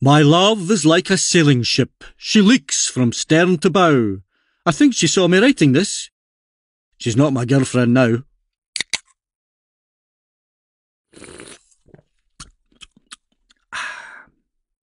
My love is like a sailing ship. She leaks from stern to bow. I think she saw me writing this. She's not my girlfriend now.